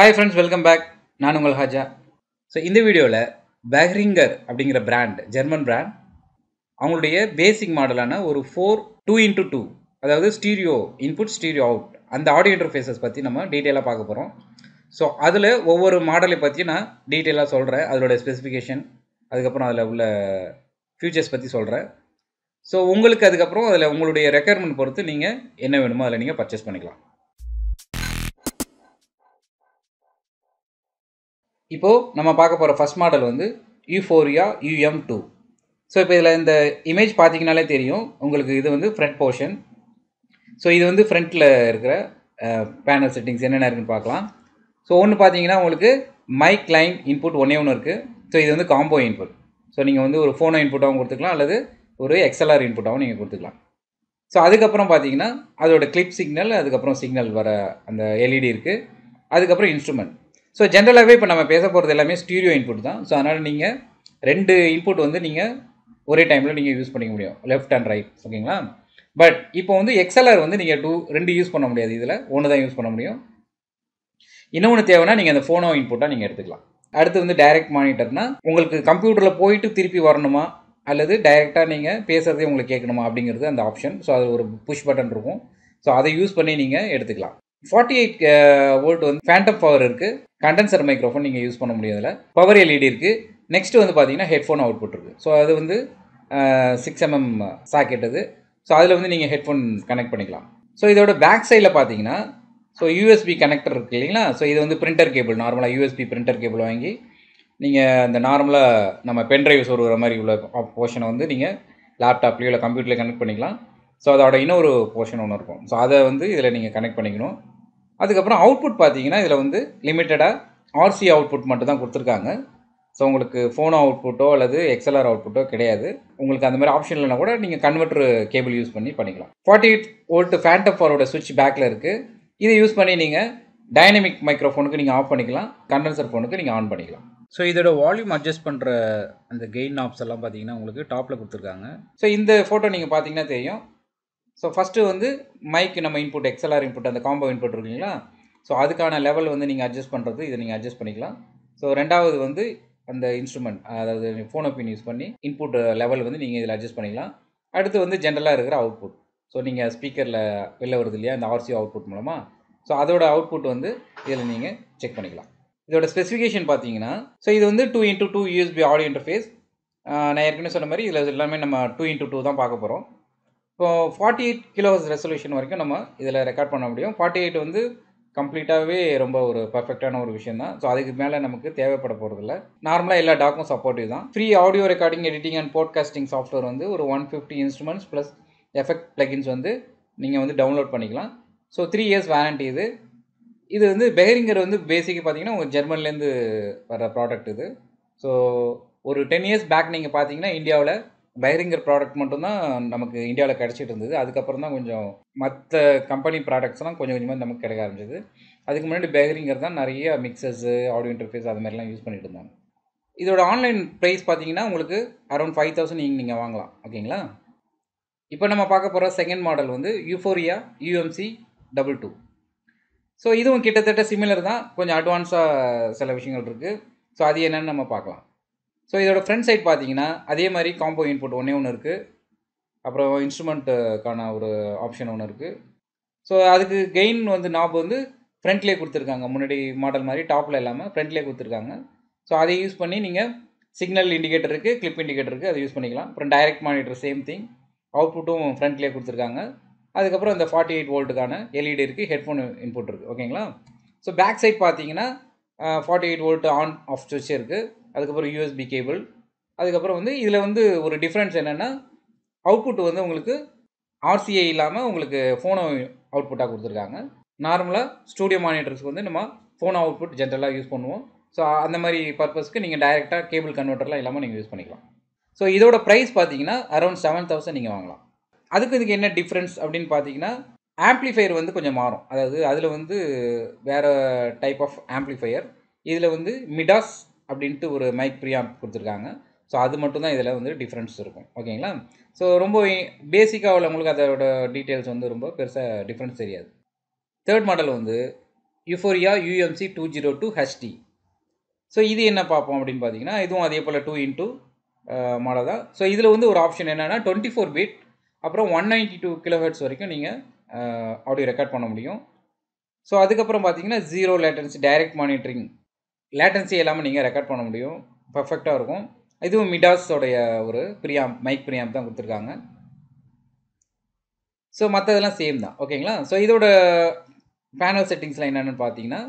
hi friends welcome back நான் உங்கள் Haja so இந்த வீடியோவில் பேஹ்ரிங்கர் அப்படிங்கிற பிராண்ட் ஜெர்மன் பிராண்ட் அவங்களுடைய பேசிக் மாடலான ஒரு ஃபோர் டூ இன்ட்டு டூ அதாவது ஸ்டீரியோ இன்புட் ஸ்டீரியோ அவுட் அந்த ஆடியோ இன்டர்ஃபேஸஸ் பற்றி நம்ம டீட்டெயிலாக பார்க்க போகிறோம் ஸோ அதில் ஒவ்வொரு மாடலை பற்றி நான் டீட்டெயிலாக சொல்கிறேன் அதோடய ஸ்பெசிஃபிகேஷன் அதுக்கப்புறம் அதில் உள்ள ஃபியூச்சர்ஸ் பற்றி சொல்கிறேன் ஸோ உங்களுக்கு அதுக்கப்புறம் அதில் உங்களுடைய ரெக்குயர்மெண்ட் பொறுத்து நீங்கள் என்ன வேணுமோ அதில் நீங்கள் பர்ச்சேஸ் பண்ணிக்கலாம் இப்போது நம்ம பார்க்க போகிற ஃபஸ்ட் மாடல் வந்து யூஃபோரியா யூஎம் டூ ஸோ இப்போ இதில் இந்த இமேஜ் பார்த்தீங்கனாலே தெரியும் உங்களுக்கு இது வந்து ஃப்ரண்ட் போர்ஷன் ஸோ இது வந்து ஃப்ரண்ட்டில் இருக்கிற பேனல் செட்டிங்ஸ் என்னென்ன இருக்குன்னு பார்க்கலாம் ஸோ ஒன்று பார்த்தீங்கன்னா உங்களுக்கு மைக் லைன் இன்புட் ஒன்றே ஒன்று இருக்குது ஸோ இது வந்து காம்போ இன்புட் ஸோ நீங்கள் வந்து ஒரு ஃபோனோ இன்புட்டாகவும் கொடுத்துக்கலாம் அல்லது ஒரு எக்ஸ்எல்ஆர் இன்புட்டாகவும் நீங்கள் கொடுத்துக்கலாம் ஸோ அதுக்கப்புறம் பார்த்தீங்கன்னா அதோட கிளிப் சிக்னல் அதுக்கப்புறம் சிக்னல் வர அந்த எல்இடி e இருக்குது அதுக்கப்புறம் இன்ஸ்ட்ருமெண்ட் ஸோ ஜென்ரலாகவே இப்போ நம்ம பேச போகிறது எல்லாமே ஸ்டீரியோ இன்புட் தான் ஸோ அதனால் நீங்கள் ரெண்டு இன்புட் வந்து நீங்கள் ஒரே டைமில் நீங்கள் யூஸ் பண்ணிக்க முடியும் லெஃப்ட் அண்ட் ரைட் ஓகேங்களா பட் இப்போ வந்து எக்ஸ்எல்ஆர் வந்து நீங்கள் டூ ரெண்டு யூஸ் பண்ண முடியாது இதில் ஒன்று தான் யூஸ் பண்ண முடியும் இன்னொன்று தேவைன்னா நீங்கள் அந்த ஃபோனோ இன்புட்டாக நீங்கள் எடுத்துக்கலாம் அடுத்து வந்து டைரக்ட் மானிட்டர்னால் உங்களுக்கு கம்ப்யூட்டரில் போயிட்டு திருப்பி வரணுமா அல்லது டைரெக்டாக நீங்கள் பேசுகிறதே உங்களுக்கு கேட்கணுமா அப்படிங்கிறது அந்த ஆப்ஷன் ஸோ அது ஒரு புஷ் பட்டன் இருக்கும் ஸோ அதை யூஸ் பண்ணி நீங்கள் எடுத்துக்கலாம் ஃபார்ட்டி எயிட் ஓல்ட் வந்து ஃபேண்டம் பவர் இருக்குது கண்டென்சர் மைக்ரோஃபோன் நீங்கள் யூஸ் பண்ண முடியாதில் பவர் எல்இடி e இருக்குது நெக்ஸ்ட்டு வந்து பார்த்தீங்கன்னா ஹெட்ஃபோன் புட் இருக்குது ஸோ அது வந்து சிக்ஸ் எம்எம் சாக்கெட் அது ஸோ அதில் வந்து நீங்கள் ஹெட்ஃபோன் கனெக்ட் பண்ணிக்கலாம் ஸோ இதோட பேக் சைடில் பார்த்தீங்கன்னா ஸோ யூஎஸ்பி கனெக்டர் இருக்குது இல்லைங்களா ஸோ இது வந்து பிரிண்டர் கேபிள் நார்மலாக யூஎஸ்பி பிரிண்டர் கேபிள் வாங்கி நீங்கள் அந்த நார்மலாக நம்ம பென்ட்ரைவ் சொல்கிற மாதிரி உள்ள போர்ஷனை வந்து நீங்கள் லேப்டாப்லேயோ இல்லை கம்ப்யூட்டர்லேயே கனெக்ட் பண்ணிக்கலாம் ஸோ அதோட இன்னொரு போர்ஷன் ஒன்று இருக்கும் ஸோ அதை வந்து இதில் நீங்கள் கனெக்ட் பண்ணிக்கணும் அதுக்கப்புறம் அவுட்புட் பார்த்தீங்கன்னா இதில் வந்து லிமிட்டடாக ஆர்சி அவுட்புட் மட்டும் தான் கொடுத்துருக்காங்க ஸோ உங்களுக்கு ஃபோனோ அவுட்புட்டோ அல்லது எக்ஸ்எல்ஆர் அவுட்புட்டோ கிடையாது உங்களுக்கு அந்த மாதிரி ஆப்ஷன் இல்லைனா கூட நீங்கள் கன்வெர்ட்ரு கேபிள் யூஸ் பண்ணி பண்ணிக்கலாம் ஃபார்ட்டி எயிட் ஓல்ட்டு ஃபேண்டப் ஃபாரோட சுவிட்ச் பேக்கில் இருக்குது இதை யூஸ் பண்ணி நீங்கள் டைனமிக் மைக்ரோஃபோனுக்கு நீங்கள் ஆஃப் பண்ணிக்கலாம் கண்டென்சர் ஃபோனுக்கு நீங்கள் ஆன் பண்ணிக்கலாம் ஸோ இதோட வால்யூம் அட்ஜஸ்ட் பண்ணுற அந்த கெயின் ஆப்ஸ் எல்லாம் பார்த்தீங்கன்னா உங்களுக்கு டாப்பில் கொடுத்துருக்காங்க ஸோ இந்த ஃபோட்டோ நீங்கள் பார்த்தீங்கன்னா தெரியும் ஸோ ஃபஸ்ட்டு வந்து மைக் நம்ம இன்புட் எக்ஸ்எல்ஆர் இன்புட் அந்த காம்போ இன்புட் இருக்குங்களா ஸோ அதுக்கான லெவல் வந்து நீங்கள் அட்ஜஸ்ட் பண்ணுறது இதை நீங்கள் அட்ஜஸ்ட் பண்ணிக்கலாம் ஸோ ரெண்டாவது வந்து அந்த இன்ஸ்ட்ருமெண்ட் அதாவது ஃபோனை பின் யூஸ் பண்ணி இன்புட் லெவல் வந்து நீங்கள் இதில் அட்ஜஸ்ட் பண்ணிக்கலாம் அடுத்து வந்து ஜென்ரலாக இருக்கிற அவுட்புட் ஸோ நீங்கள் ஸ்பீக்கரில் வெளில வருது இல்லையா இந்த ஆர்சி அவுட்புட் மூலமாக ஸோ அதோட அவுட்புட் வந்து இதில் நீங்கள் செக் பண்ணிக்கலாம் இதோட ஸ்பெசிஃபிகேஷன் பார்த்தீங்கன்னா ஸோ இது வந்து two into two USB audio interface நான் ஏற்கனவே சொன்ன மாதிரி இதில் எல்லாமே நம்ம டூ இன்ட்டு டூ தான் பார்க்க போகிறோம் இப்போது ஃபார்ட்டி எயிட் கிலோஸ் ரெசல்யூஷன் வரைக்கும் நம்ம இதில் ரெக்கார்ட் பண்ண முடியும் ஃபார்ட்டி எயிட் வந்து கம்ப்ளீட்டாகவே ரொம்ப ஒரு பர்ஃபெக்டான ஒரு விஷயம் தான் ஸோ அதுக்கு மேலே நமக்கு தேவைப்பட போகிறதில்ல நார்மலாக எல்லா டாக்கும் சப்போர்ட்டிவ் தான் free audio recording editing and podcasting software வந்து ஒரு one fifty instruments plus effect plugins வந்து நீங்கள் வந்து டவுன்லோட் பண்ணிக்கலாம் ஸோ த்ரீ இயர்ஸ் வேரண்டி இது இது வந்து பெஹரிங்கர் வந்து பேசிக்காக பார்த்தீங்கன்னா உங்கள் ஜெர்மன்லேருந்து வர ப்ராடக்ட் இது ஸோ ஒரு டென் இயர்ஸ் பேக் நீங்கள் பார்த்தீங்கன்னா இந்தியாவில் பைரிங்கர் ப்ராடக்ட் மட்டும்தான் நமக்கு இந்தியாவில் கிடச்சிட்டு இருந்தது அதுக்கப்புறம் தான் கொஞ்சம் மற்ற கம்பெனி ப்ராடக்ட்ஸ்லாம் கொஞ்சம் கொஞ்சமாக நமக்கு கிடைக்க ஆரம்பிச்சது அதுக்கு முன்னாடி பைரிங்கர் தான் நிறைய மிக்சர்ஸு ஆடியோ இன்டர்ஃபேஸ் அது மாதிரிலாம் யூஸ் பண்ணிட்டு இருந்தாங்க இதோட ஆன்லைன் ப்ரைஸ் பார்த்தீங்கன்னா உங்களுக்கு அரௌண்ட் ஃபைவ் தௌசண்ட் நீங்கள் நீங்கள் வாங்கலாம் ஓகேங்களா இப்போ நம்ம பார்க்க போகிற செகண்ட் மாடல் வந்து Uphoria UMC double two so இதுவும் கிட்டத்தட்ட சிமிலர் தான் கொஞ்சம் அட்வான்ஸாக சில விஷயங்கள் இருக்குது ஸோ அது என்னென்னு நம்ம பார்க்கலாம் ஸோ இதோட ஃப்ரண்ட் சைட் பார்த்தீங்கன்னா அதே மாதிரி காம்போ இன்புட் ஒன்றே ஒன்று இருக்குது அப்புறம் இன்ஸ்ட்ருமெண்ட்டுக்கான ஒரு ஆப்ஷன் ஒன்று இருக்குது ஸோ அதுக்கு கெயின் வந்து நாப் வந்து ஃப்ரண்ட்லேயே கொடுத்துருக்காங்க முன்னாடி மாடல் மாதிரி டாப்பில் இல்லாமல் ஃப்ரண்ட்லேயே கொடுத்துருக்காங்க ஸோ அதை யூஸ் பண்ணி நீங்கள் சிக்னல் இண்டிகேட்டர் இருக்குது கிளிப் இண்டிகேட்டர் இருக்குது அதை யூஸ் பண்ணிக்கலாம் அப்புறம் டைரக்ட் மானிட்டர் சேம் திங் அவுட்புட்டும் ஃப்ரண்ட்லேயே கொடுத்துருக்காங்க அதுக்கப்புறம் இந்த ஃபார்ட்டி எயிட் வோல்ட்டுக்கான எல்இடி இருக்குது ஹெட்ஃபோன் இன்புட் இருக்குது ஓகேங்களா ஸோ பேக் சைட் பார்த்தீங்கன்னா forty eight volt on off சுவிட்ச் இருக்குது அதுக்கப்புறம் யூஎஸ்பி கேபிள் அதுக்கப்புறம் வந்து இதில் வந்து ஒரு டிஃப்ரென்ஸ் என்னென்னா அவுட்புட் வந்து உங்களுக்கு ஆர்சிஐ இல்லாமல் உங்களுக்கு ஃபோனோ அவுட்புட்டாக கொடுத்துருக்காங்க நார்மலாக ஸ்டூடியோ மானிட்டர்ஸ்க்கு வந்து நம்ம ஃபோன் அவுட்புட் ஜென்ரலாக யூஸ் பண்ணுவோம் ஸோ அந்த மாதிரி பர்பஸ்க்கு நீங்கள் டைரெக்டாக கேபிள் கன்வெர்ட்டர்லாம் இல்லாமல் நீங்கள் யூஸ் பண்ணிக்கலாம் ஸோ இதோட ப்ரைஸ் பார்த்தீங்கன்னா அரௌண்ட் செவன் தௌசண்ட் நீங்கள் வாங்கலாம் அதுக்கு இதுக்கு என்ன டிஃப்ரென்ஸ் அப்படின்னு பார்த்தீங்கன்னா ஆம்ப்ளிஃபையர் வந்து கொஞ்சம் மாறும் அதாவது அதில் வந்து வேறு டைப் ஆஃப் ஆம்ப்ளிஃபையர் இதில் வந்து மிடாஸ் அப்படின்ட்டு ஒரு மைக் ப்ரியாம் கொடுத்துருக்காங்க ஸோ அது மட்டும்தான் இதில் வந்து டிஃப்ரென்ஸ் இருக்கும் ஓகேங்களா ஸோ ரொம்ப பேசிக்காக உள்ளவங்களுக்கு அதோட டீட்டெயில்ஸ் வந்து ரொம்ப பெருசாக டிஃப்ரென்ஸ் தெரியாது தேர்ட் மாடல் வந்து Uphoria UMC two zero two HD so இது என்ன பார்ப்போம் அப்படின்னு பார்த்தீங்கன்னா இதுவும் அதே போல் டூ இன்ட்டு மாடல் தான் ஸோ இதில் வந்து ஒரு ஆப்ஷன் என்னென்னா டுவெண்ட்டி ஃபோர் பீட் அப்புறம் ஒன் நைன்ட்டி டூ கிலோஹெட்ஸ் வரைக்கும் நீங்கள் ஆடியோ ரெக்கார்ட் பண்ண முடியும் ஸோ அதுக்கப்புறம் பார்த்தீங்கன்னா zero latency direct monitoring latency இல்லாமல் நீங்கள் ரெக்கார்ட் பண்ண முடியும் பர்ஃபெக்டாக இருக்கும் இதுவும் மிடாஸோடைய ஒரு பிரியாம் மைக் பிரியாம் தான் கொடுத்துருக்காங்க ஸோ மற்றதெல்லாம் சேம் தான் ஓகேங்களா ஸோ இதோட பேனல் செட்டிங்ஸ்லாம் என்னென்னு பார்த்தீங்கன்னா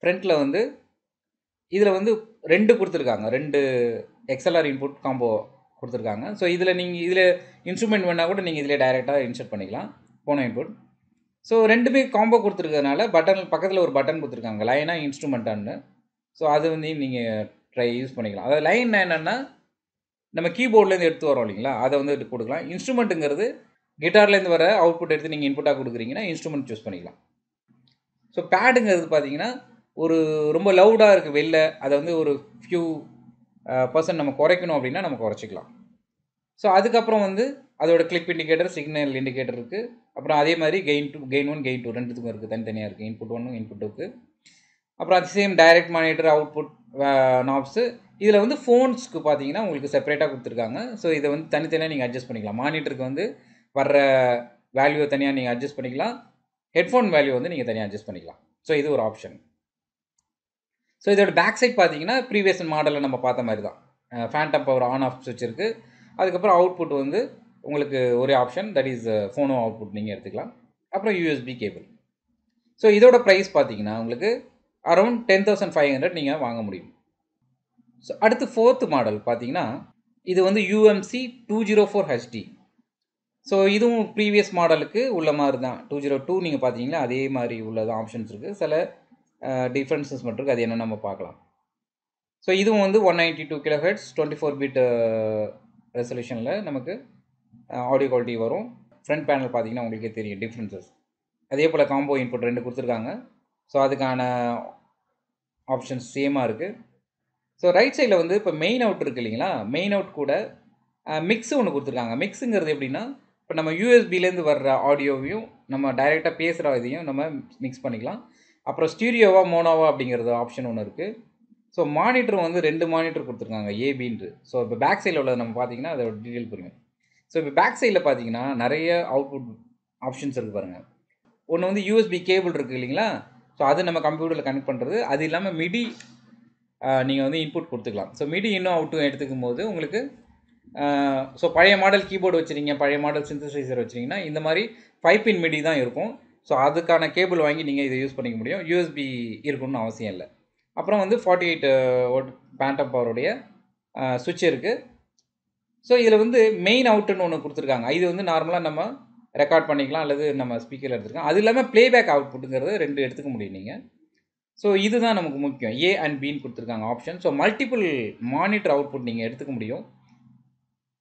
ஃப்ரண்ட்டில் வந்து இதில் வந்து ரெண்டு கொடுத்துருக்காங்க ரெண்டு எக்ஸ்எல்ஆர் இன்புட் காம்போ கொடுத்துருக்காங்க ஸோ இதில் நீங்கள் இதில் இன்ஸ்ட்ருமெண்ட் வேணால் கூட நீங்கள் இதில் டைரெக்டாக இன்சர்ட் பண்ணிக்கலாம் போனோ இன்புட் ஸோ ரெண்டுமே காம்போ கொடுத்துருக்கறனால பட்டன் பக்கத்தில் ஒரு பட்டன் கொடுத்துருக்காங்க லைனாக இன்ஸ்ட்ருமெண்ட்டான்னு ஸோ அது வந்து நீங்கள் ட்ரை யூஸ் பண்ணிக்கலாம் அதாவது லைன் என்னென்னா நம்ம கீபோர்ட்லேருந்து எடுத்து வரோம் இல்லைங்களா அதை வந்து கொடுக்கலாம் இன்ஸ்ட்ருமெண்ட்டுங்கிறது கிட்டார்லேருந்து வர அவுட்புட் எடுத்து நீங்கள் இன்புட்டாக கொடுக்குறீங்கன்னா இன்ஸ்ட்ருமெண்ட் சூஸ் பண்ணிக்கலாம் ஸோ பேடுங்கிறது பார்த்தீங்கன்னா ஒரு ரொம்ப லவுடாக இருக்குது வெளில அதை வந்து ஒரு ஃபியூ பர்சன்ட் நம்ம குறைக்கணும் அப்படின்னா நம்ம குறைச்சிக்கலாம் ஸோ அதுக்கப்புறம் வந்து அதோட கிளிப் இண்டிகேட்டர் சிக்னல் இண்டிகேட்டர் இருக்குது அப்புறம் அதே மாதிரி gain two gain one gain two ரெண்டுத்துக்கும் இருக்குது தனித்தனியாக இருக்குது இன்புட் ஒன்றும் இன்புட் இருக்குது அப்புறம் அது same direct monitor output knobs இதில் வந்து ஃபோன்ஸ்க்கு பார்த்தீங்கன்னா உங்களுக்கு செப்பரேட்டாக கொடுத்துருக்காங்க ஸோ இதை வந்து தனித்தனியாக நீங்கள் அட்ஜஸ்ட் பண்ணிக்கலாம் மானிட்டருக்கு வந்து வர்ற வேல்யூவை தனியாக நீங்கள் அட்ஜஸ்ட் பண்ணிக்கலாம் ஹெட்ஃபோன் வேல்யூ வந்து நீங்கள் தனியாக அட்ஜஸ்ட் பண்ணிக்கலாம் ஸோ இது ஒரு ஆப்ஷன் ஸோ இதோட பேக் சைட் பார்த்தீங்கன்னா ப்ரீவியஸ் மாடலில் நம்ம பார்த்த மாதிரி தான் phantom uh, power on off சுவிட்ச் இருக்குது அதுக்கப்புறம் அவுட்புட் வந்து உங்களுக்கு ஒரே option that is phono output நீங்கள் எடுத்துக்கலாம் அப்புறம் யூஎஸ்பி கேபிள் ஸோ இதோட ப்ரைஸ் பார்த்தீங்கன்னா உங்களுக்கு around ten thousand five hundred நீங்கள் வாங்க முடியும் ஸோ அடுத்து ஃபோர்த்து மாடல் பார்த்தீங்கன்னா இது வந்து UMC two zero four HD so இதுவும் ப்ரீவியஸ் மாடலுக்கு உள்ள மாதிரி தான் டூ ஜீரோ oh டூ நீங்கள் பார்த்தீங்கன்னா அதே மாதிரி உள்ளதான் ஆப்ஷன்ஸ் இருக்குது சில டிஃப்ரென்சஸ் மட்டும் இருக்குது அது என்ன நம்ம பார்க்கலாம் ஸோ இதுவும் வந்து one ninety two kilo hertz twenty four bit ரெசல்யூஷனில் நமக்கு ஆடியோ குவாலிட்டி வரும் ஃப்ரண்ட் பேனல் பார்த்தீங்கன்னா உங்களுக்கே தெரியும் டிஃப்ரென்சஸ் அதே போல் காம்போ இன்புட் ரெண்டு கொடுத்துருக்காங்க ஸோ அதுக்கான ஆப்ஷன்ஸ் சேமாக இருக்குது ஸோ ரைட் சைடில் வந்து இப்போ மெயின் அவுட் இருக்குது இல்லைங்களா மெயின் அவுட் கூட மிக்ஸு ஒன்று கொடுத்துருக்காங்க மிக்ஸுங்கிறது எப்படின்னா இப்போ நம்ம யூஎஸ்பிலேருந்து வர்ற ஆடியோவையும் நம்ம டைரெக்டாக பேசுகிற இதையும் நம்ம மிக்ஸ் பண்ணிக்கலாம் அப்புறம் ஸ்டீரியோவா மோனோவா அப்படிங்கிறது ஆப்ஷன் ஒன்று இருக்குது ஸோ மானிட்டர் வந்து ரெண்டு மானிட்டர் கொடுத்துருக்காங்க ஏபின்று ஸோ இப்போ பேக் சைடில் உள்ளது நம்ம பார்த்தீங்கன்னா அதோட டீட்டெயில் புரியும் ஸோ இப்போ பேக் சைடில் பார்த்தீங்கன்னா நிறைய அவுட்புட் ஆப்ஷன்ஸ் இருக்குது பாருங்கள் ஒன்று வந்து யூஎஸ்பி கேபிள் இருக்குது இல்லைங்களா ஸோ அது நம்ம கம்ப்யூட்டரில் கனெக்ட் பண்ணுறது அது இல்லாமல் மிடி நீங்கள் வந்து இன்புட் கொடுத்துக்கலாம் ஸோ மிடி இன்னும் அவுட்டும் எடுத்துக்கும் போது உங்களுக்கு ஸோ பழைய மாடல் கீபோர்டு வச்சுருங்க பழைய மாடல் சிந்தசைசர் வச்சுருங்கன்னா இந்த மாதிரி ஃபைவ் பின் மிடி தான் இருக்கும் ஸோ அதுக்கான கேபிள் வாங்கி நீங்கள் இதை யூஸ் பண்ணிக்க முடியும் யூஎஸ்பி இருக்கணும்னு அவசியம் இல்லை அப்புறம் வந்து ஃபார்ட்டி எயிட் ஓட் பேண்டப் பவருடைய சுவிட்ச் இருக்குது ஸோ இதில் வந்து மெயின் அவுட்டுன்னு ஒன்று கொடுத்துருக்காங்க இது வந்து நார்மலாக நம்ம ரெக்கார்ட் பண்ணிக்கலாம் அல்லது நம்ம ஸ்பீக்கரில் எடுத்துக்கலாம் அது இல்லாமல் ப்ளேபேக் அவுட்புட்டுங்கிறது ரெண்டு எடுத்துக்க முடியும் நீங்கள் ஸோ இதுதான் நமக்கு முக்கியம் ஏ அண்ட் பின்னு கொடுத்துருக்காங்க option so multiple monitor output நீங்கள் எடுத்துக்க முடியும்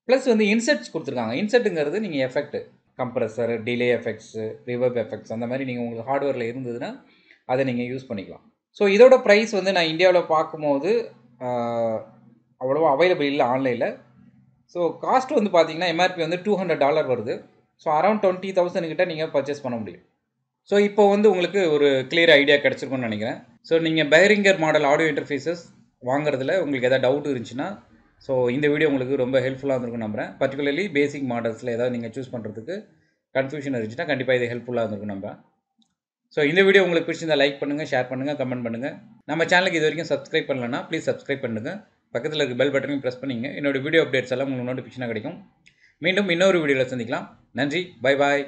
ப்ளஸ் வந்து இன்செட்ஸ் கொடுத்துருக்காங்க இன்செட்டுங்கிறது நீங்கள் effect compressor delay effects reverb effects அந்த மாதிரி நீங்கள் உங்களுக்கு ஹார்ட்வேரில் இருந்ததுன்னா அதை நீங்கள் யூஸ் பண்ணிக்கலாம் ஸோ இதோட ப்ரைஸ் வந்து நான் இந்தியாவில் பார்க்கும்போது அவ்வளோவா அவைலபிள் இல்லை ஆன்லைனில் ஸோ காஸ்ட் வந்து பார்த்திங்கன்னா எம்ஆர்பி வந்து டூ ஹண்ட்ரட் டாலர் வருது ஸோ அரௌண்ட் டுவெண்ட்டி தௌசண்ட் நீங்கள் பர்ச்சேஸ் பண்ண முடியும் ஸோ இப்போ வந்து உங்களுக்கு ஒரு கிளியர் ஐடியா கிடச்சிருக்கும்னு நினைக்கிறேன் ஸோ நீங்கள் பைரிங்கர் மாடல் ஆடியோ இன்டர்ஃபேஸஸ் வாங்குறதுல உங்களுக்கு எதாவது டவுட் இருந்துச்சுன்னா ஸோ இந்த வீடியோ உங்களுக்கு ரொம்ப ஹெல்ப்ஃபுல்லாக இருந்திருக்கும் நம்புகிறேன் பர்டிகுலர்லி பேசிக் மாடல்ஸில் ஏதாவது நீங்கள் சூஸ் பண்ணுறதுக்கு கன்ஃபியூஷன் இருந்துச்சுன்னா கண்டிப்பாக இது ஹெல்ப்ஃபுல்லாக இருந்திருக்கும் நம்புகிறேன் ஸோ இந்த வீடியோ உங்களுக்கு பிடிச்சிருந்தால் லைக் பண்ணுங்கள் ஷேர் பண்ணுங்கள் கமெண்ட் பண்ணுங்கள் நம்ம சேனலுக்கு இது வரைக்கும் சப்ஸ்கிரைப் பண்ணலன்னா ப்ளீஸ் சப்ஸ்கிரைப் பண்ணுங்கள் பக்கத்தில் இருக்க பெல் பட்டனையும் ப்ரெஸ் பண்ணிங்க என்னோடய வீடியோ அப்டேட்ஸ் எல்லாம் உங்களுக்கு நோட்டிஃபிகேஷனாக கிடைக்கும் மீண்டும் இன்னொரு வீடியோவில் சந்திக்கலாம் நன்றி பை பாய்